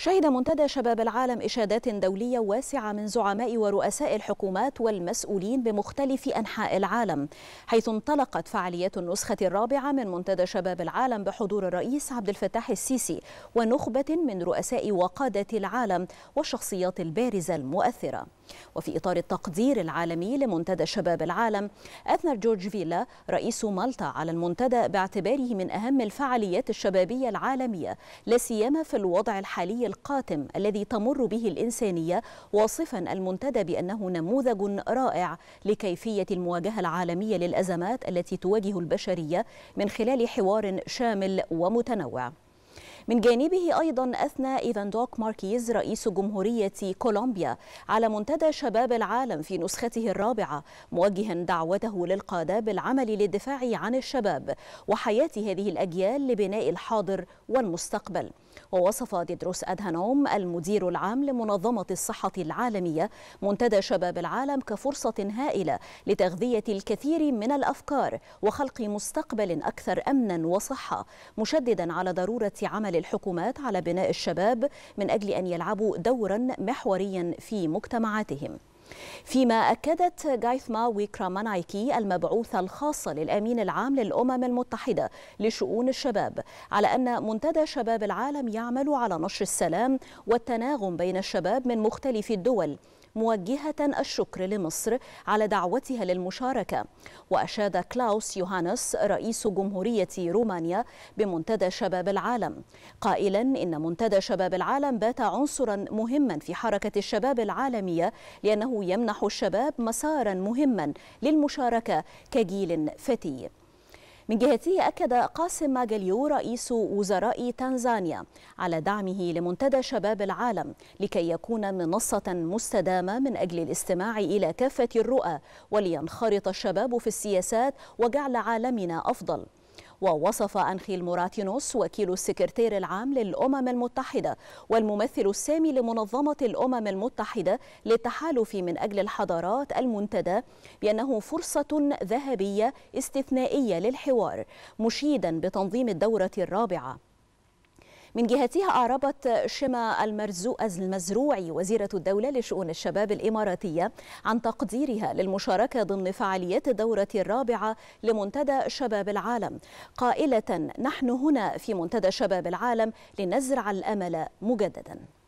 شهد منتدى شباب العالم إشادات دولية واسعة من زعماء ورؤساء الحكومات والمسؤولين بمختلف أنحاء العالم حيث انطلقت فعاليات النسخة الرابعة من منتدى شباب العالم بحضور الرئيس عبد الفتاح السيسي ونخبة من رؤساء وقادة العالم والشخصيات البارزة المؤثرة وفي إطار التقدير العالمي لمنتدى شباب العالم أثنى جورج فيلا رئيس مالطا على المنتدى باعتباره من أهم الفعاليات الشبابية العالمية لسيما في الوضع الحالي القاتم الذي تمر به الإنسانية واصفا المنتدى بأنه نموذج رائع لكيفية المواجهة العالمية للأزمات التي تواجه البشرية من خلال حوار شامل ومتنوع من جانبه أيضا أثنى إيفان دوك ماركيز رئيس جمهورية كولومبيا على منتدى شباب العالم في نسخته الرابعة موجها دعوته للقادة بالعمل للدفاع عن الشباب وحياة هذه الأجيال لبناء الحاضر والمستقبل ووصف ديدروس أدهانوم المدير العام لمنظمة الصحة العالمية منتدى شباب العالم كفرصة هائلة لتغذية الكثير من الأفكار وخلق مستقبل أكثر أمنا وصحة مشددا على ضرورة عمل عمل الحكومات على بناء الشباب من أجل أن يلعبوا دورا محوريا في مجتمعاتهم فيما أكدت جايثما ويكرامانايكي المبعوثة الخاصة للأمين العام للأمم المتحدة لشؤون الشباب على أن منتدى شباب العالم يعمل على نشر السلام والتناغم بين الشباب من مختلف الدول موجهة الشكر لمصر على دعوتها للمشاركة وأشاد كلاوس يوهانس رئيس جمهورية رومانيا بمنتدى شباب العالم قائلا إن منتدى شباب العالم بات عنصرا مهما في حركة الشباب العالمية لأنه يمنح الشباب مسارا مهما للمشاركة كجيل فتي من جهته أكد قاسم ماجليو رئيس وزراء تنزانيا على دعمه لمنتدى شباب العالم لكي يكون منصة مستدامة من أجل الاستماع إلى كافة الرؤى ولينخرط الشباب في السياسات وجعل عالمنا أفضل ووصف أنخيل موراتينوس وكيل السكرتير العام للأمم المتحدة والممثل السامي لمنظمة الأمم المتحدة للتحالف من أجل الحضارات المنتدى بأنه فرصة ذهبية استثنائية للحوار مشيدا بتنظيم الدورة الرابعة من جهتها أعربت شما المزروعي وزيرة الدولة لشؤون الشباب الإماراتية عن تقديرها للمشاركة ضمن فعاليات الدورة الرابعة لمنتدى شباب العالم قائلة نحن هنا في منتدى شباب العالم لنزرع الأمل مجدداً